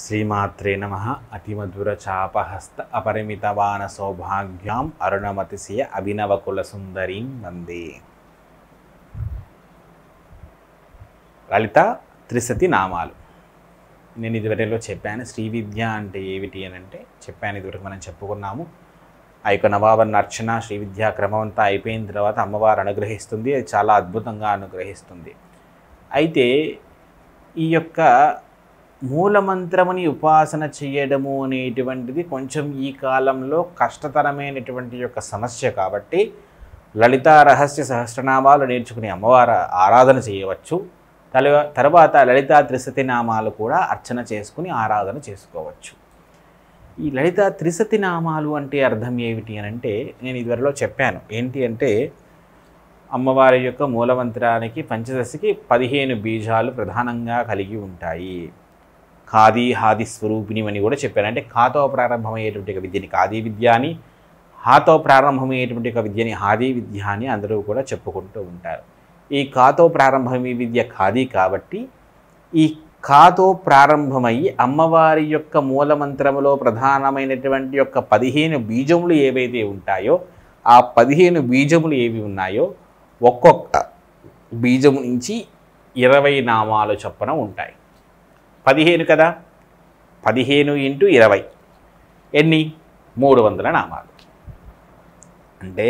శ్రీమాత్రే నమ అతిమధుర చాపహస్త అపరిమితవాన సౌభాగ్యాం అరుణమతిశయ అభినవకుల సుందరీం వందే లలిత త్రిసతి నామాలు నేను ఇదివరలో చెప్పాను శ్రీ విద్య అంటే ఏమిటి అని అంటే చెప్పాను ఇదివరకు మనం చెప్పుకున్నాము ఆ యొక్క నవాబన్ అర్చన శ్రీ విద్యా క్రమం అంతా అయిపోయిన తర్వాత అమ్మవారు అనుగ్రహిస్తుంది అది చాలా అద్భుతంగా అనుగ్రహిస్తుంది అయితే ఈ యొక్క మూలమంత్రముని ఉపాసన చేయడము అనేటువంటిది కొంచెం ఈ కాలంలో కష్టతరమైనటువంటి యొక్క సమస్య కాబట్టి లలిత రహస్య సహస్రనామాలు నేర్చుకుని అమ్మవారు ఆరాధన చేయవచ్చు తర్వాత లలితా త్రిసతి నామాలు కూడా అర్చన చేసుకుని ఆరాధన చేసుకోవచ్చు ఈ లలిత త్రిసతి నామాలు అంటే అర్థం ఏమిటి అని అంటే నేను ఇదివరలో చెప్పాను ఏంటి అంటే అమ్మవారి యొక్క మూలమంత్రానికి పంచదశకి పదిహేను బీజాలు ప్రధానంగా కలిగి ఉంటాయి ఖాదీ హాది స్వరూపిణి అని కూడా చెప్పారు అంటే ఖాతో ప్రారంభమయ్యేటువంటి ఒక విద్యని ఖాదీ విద్య అని హాతో ప్రారంభమయ్యేటువంటి ఒక విద్యని హాదీ విద్య అని అందరూ కూడా చెప్పుకుంటూ ఉంటారు ఈ ఖాతో ప్రారంభమయ్యే విద్య ఖాదీ కాబట్టి ఈ ఖాతో ప్రారంభమై అమ్మవారి యొక్క మూలమంత్రములో ప్రధానమైనటువంటి యొక్క పదిహేను బీజములు ఏవైతే ఉంటాయో ఆ పదిహేను బీజములు ఏవి ఉన్నాయో ఒక్కొక్క బీజము నుంచి ఇరవై నామాలు చొప్పున ఉంటాయి పదిహేను కదా పదిహేను ఇంటూ ఇరవై ఎన్ని మూడు వందల నామాలు అంటే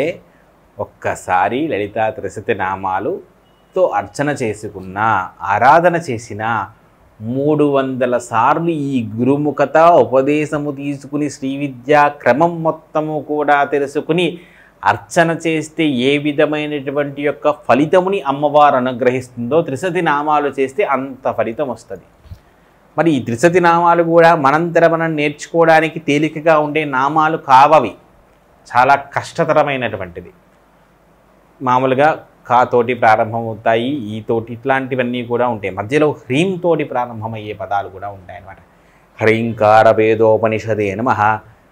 ఒక్కసారి లలిత త్రిశతి నామాలుతో అర్చన చేసుకున్న ఆరాధన చేసిన మూడు వందల సార్లు ఈ గురుముఖత ఉపదేశము తీసుకుని శ్రీ విద్యా క్రమం మొత్తము కూడా తెలుసుకుని అర్చన చేస్తే ఏ విధమైనటువంటి యొక్క ఫలితముని అమ్మవారు అనుగ్రహిస్తుందో త్రిశతి నామాలు చేస్తే అంత ఫలితం వస్తుంది మరి ఈ త్రిసతి నామాలు కూడా మనంతర మనం నేర్చుకోవడానికి తేలికగా ఉండే నామాలు కావవి చాలా కష్టతరమైనటువంటిది మామూలుగా కా తోటి ప్రారంభమవుతాయి ఈ తోటి ఇట్లాంటివన్నీ కూడా ఉంటాయి మధ్యలో హ్రీం తోటి ప్రారంభమయ్యే పదాలు కూడా ఉంటాయి అన్నమాట హ్రీంకార వేదోపనిషదే నమ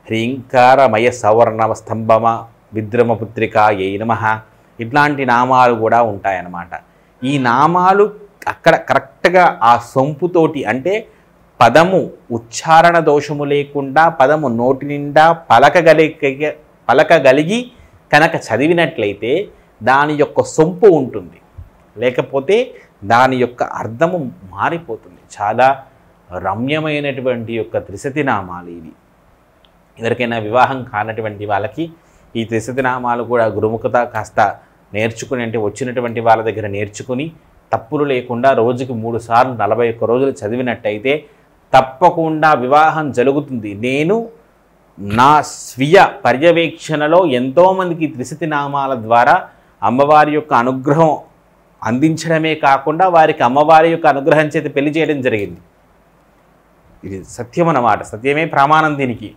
హ్రీంకారమయ సవర్ణ స్తంభమ విద్రమపుత్రికాయే నమ ఇట్లాంటి నామాలు కూడా ఉంటాయన్నమాట ఈ నామాలు అక్కడ కరెక్ట్గా ఆ సొంపుతోటి అంటే పదము ఉచ్చారణ దోషము లేకుండా పదము నోటి నిండా పలకగలిగ పలకగలిగి కనుక చదివినట్లయితే దాని యొక్క సొంపు ఉంటుంది లేకపోతే దాని యొక్క అర్థము మారిపోతుంది చాలా రమ్యమైనటువంటి యొక్క త్రిశతి నామాలు ఇవి ఎవరికైనా వివాహం కానటువంటి వాళ్ళకి ఈ త్రిశతి నామాలు కూడా గురుముఖత కాస్త నేర్చుకుని అంటే వచ్చినటువంటి వాళ్ళ దగ్గర నేర్చుకుని తప్పులు లేకుండా రోజుకి మూడు సార్లు నలభై ఒక్క రోజులు చదివినట్టయితే తప్పకుండా వివాహం జరుగుతుంది నేను నా స్వీయ పర్యవేక్షణలో ఎంతోమందికి త్రిశతి నామాల ద్వారా అమ్మవారి యొక్క అనుగ్రహం అందించడమే కాకుండా వారికి అమ్మవారి యొక్క అనుగ్రహం చేతి పెళ్లి చేయడం జరిగింది ఇది సత్యం అన్నమాట సత్యమే ప్రమాణం దీనికి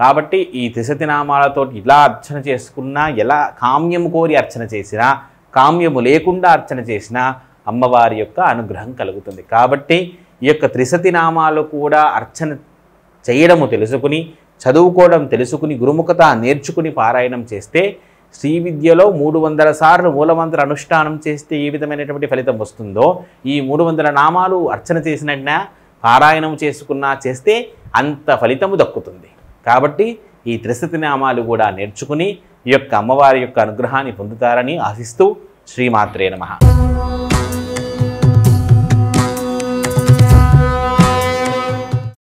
కాబట్టి ఈ త్రిశతి నామాలతో ఇలా అర్చన చేసుకున్నా ఎలా కామ్యము కోరి అర్చన చేసినా కామ్యము లేకుండా అర్చన చేసినా అమ్మవారి యొక్క అనుగ్రహం కలుగుతుంది కాబట్టి ఈ యొక్క త్రిసతి నామాలు కూడా అర్చన చేయడము తెలుసుకుని చదువుకోవడం తెలుసుకుని గురుముఖత నేర్చుకుని పారాయణం చేస్తే శ్రీ విద్యలో మూడు వందల సార్లు మూలమంత్ర అనుష్ఠానం చేస్తే ఏ విధమైనటువంటి ఫలితం వస్తుందో ఈ మూడు వందల నామాలు అర్చన చేసినట్నా పారాయణం చేసుకున్నా చేస్తే అంత ఫలితము దక్కుతుంది కాబట్టి ఈ త్రిసతి నామాలు కూడా నేర్చుకుని ఈ యొక్క అమ్మవారి యొక్క అనుగ్రహాన్ని పొందుతారని ఆశిస్తూ శ్రీమాత్రే నమ